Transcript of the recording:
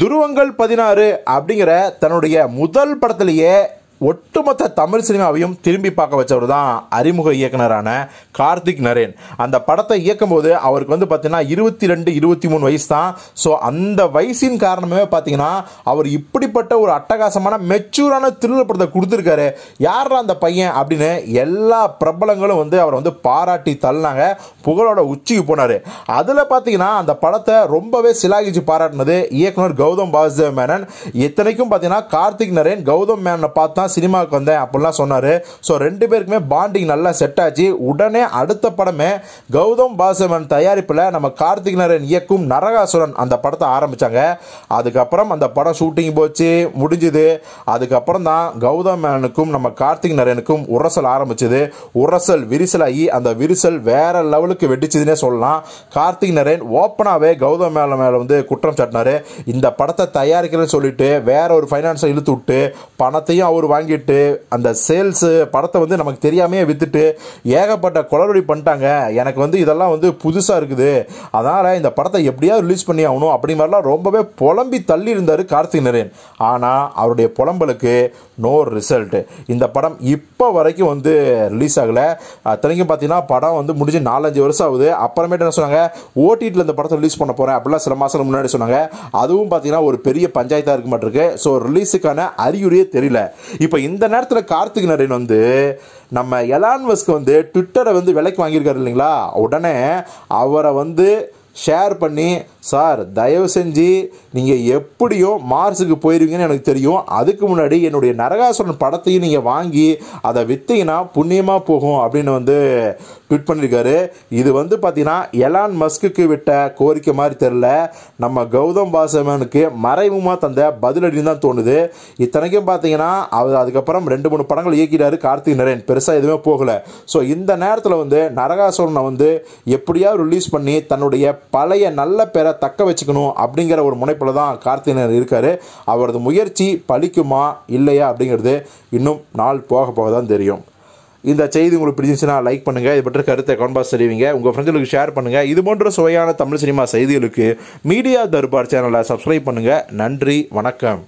துருவங்கள் பதினாறு அப்படிங்கிற தன்னுடைய முதல் படத்திலேயே ஒட்டுமொத்த தமிழ் சினிமாவையும் திரும்பி பார்க்க வச்சவர் தான் அறிமுக இயக்குனரான கார்த்திக் நரேன் அந்த படத்தை இயக்கும்போது அவருக்கு வந்து பார்த்திங்கன்னா இருபத்தி ரெண்டு இருபத்தி மூணு வயசு தான் ஸோ அந்த வயசின் காரணமே பார்த்தீங்கன்னா அவர் இப்படிப்பட்ட ஒரு அட்டகாசமான மெச்சூரான திருவிழா படத்தை கொடுத்துருக்காரு யாரா அந்த பையன் அப்படின்னு எல்லா பிரபலங்களும் வந்து அவரை வந்து பாராட்டி தள்ளினாங்க புகழோட உச்சிக்கு போனார் அதில் பார்த்தீங்கன்னா அந்த படத்தை ரொம்பவே சிலாகிச்சு பாராட்டினது இயக்குனர் கௌதம் பாசுதேவ் மேனன் இத்தனைக்கும் பார்த்தீங்கன்னா கார்த்திக் நரேன் கௌதம் மேனனை பார்த்தா தான் சினிமாவுக்கு வந்தேன் அப்படிலாம் சொன்னார் ஸோ ரெண்டு பேருக்குமே பாண்டிங் நல்லா செட் ஆச்சு உடனே அடுத்த படமே கௌதம் பாசவன் தயாரிப்பில் நம்ம கார்த்திக் நரன் இயக்கும் நரகாசுரன் அந்த படத்தை ஆரம்பித்தாங்க அதுக்கப்புறம் அந்த படம் ஷூட்டிங் போச்சு முடிஞ்சுது அதுக்கப்புறம் தான் கௌதம் மேனுக்கும் நம்ம கார்த்திக் நரேனுக்கும் உரசல் ஆரம்பிச்சது உரசல் விரிசலாகி அந்த விரிசல் வேற லெவலுக்கு வெடிச்சதுன்னே சொல்லலாம் கார்த்திக் நரேன் ஓப்பனாகவே கௌதம் மேல மேலே வந்து குற்றம் சாட்டினார் இந்த படத்தை தயாரிக்கிறேன்னு சொல்லிட்டு வேற ஒரு ஃபைனான்ஸை இழுத்து விட்டு பணத்தையும் அவர் வாங்கி வாங்கிட்டு அந்த சேல்ஸு படத்தை வந்து நமக்கு தெரியாமையே விற்றுட்டு ஏகப்பட்ட குளறுபடி பண்ணிட்டாங்க எனக்கு வந்து இதெல்லாம் வந்து புதுசாக இருக்குது அதனால் இந்த படத்தை எப்படியாவது ரிலீஸ் பண்ணி ஆகணும் அப்படி மாதிரிலாம் ரொம்பவே புலம்பி தள்ளி இருந்தார் கார்த்திக் நரேன் ஆனால் அவருடைய புலம்பலுக்கு நோ ரிசல்ட் இந்த படம் இப்போ வரைக்கும் வந்து ரிலீஸ் ஆகலை அத்தனைக்கும் பார்த்தீங்கன்னா படம் வந்து முடிஞ்சு நாலஞ்சு வருஷம் ஆகுது அப்புறமேட்டு என்ன சொன்னாங்க ஓடிடியில் இந்த படத்தை ரிலீஸ் பண்ண போகிறேன் அப்படிலாம் சில மாதம் முன்னாடி சொன்னாங்க அதுவும் பார்த்தீங்கன்னா ஒரு பெரிய பஞ்சாயத்தாக இருக்க மாட்டிருக்கு ஸோ ரிலீஸுக்கான அறிகுறியே தெரியல இப்போ இந்த நேரத்தில் கார்த்திக் நரேன் வந்து நம்ம எலான்வஸ்க்கு வந்து ட்விட்டரை வந்து விலைக்கு வாங்கியிருக்காரு இல்லைங்களா உடனே அவரை வந்து ஷேர் பண்ணி சார் தயவு செஞ்சு நீங்கள் எப்படியோ மார்ஸுக்கு போயிருவீங்கன்னு எனக்கு தெரியும் அதுக்கு முன்னாடி என்னுடைய நரகாசுரன் படத்தையும் நீங்கள் வாங்கி அதை விற்றீங்கன்னா புண்ணியமாக போகும் அப்படின்னு வந்து ட்விட் பண்ணியிருக்காரு இது வந்து பார்த்தீங்கன்னா எலான் மஸ்குக்கு விட்ட கோரிக்கை மாதிரி தெரில நம்ம கௌதம் வாசவனுக்கு மறைமுகமாக தந்த பதிலடின்னு தான் தோணுது இத்தனைக்கும் பார்த்தீங்கன்னா அவர் அதுக்கப்புறம் ரெண்டு மூணு படங்கள் இயக்கிறாரு கார்த்திக் நரேன் பெருசாக எதுவுமே போகலை ஸோ இந்த நேரத்தில் வந்து நரகாசுரனை வந்து எப்படியாவது ரிலீஸ் பண்ணி தன்னுடைய பழைய நல்ல பெற பேரை தக்க வச்சுக்கணும் அப்படிங்கிற ஒரு முனைப்பில் தான் கார்த்தினர் இருக்கார் அவரது முயற்சி பலிக்குமா இல்லையா அப்படிங்கிறது இன்னும் நாள் போக போக தான் தெரியும் இந்த செய்தி உங்களுக்கு பிடிச்சிருந்துச்சுன்னா லைக் பண்ணுங்கள் இது பற்றி கருத்தை கவுன்பாஸ் தெரிவிங்க உங்கள் ஃப்ரெண்ட்ஸுக்கு ஷேர் பண்ணுங்கள் இது போன்ற சுவையான தமிழ் சினிமா செய்திகளுக்கு மீடியா தர்பார் சேனலை சப்ஸ்கிரைப் பண்ணுங்கள் நன்றி வணக்கம்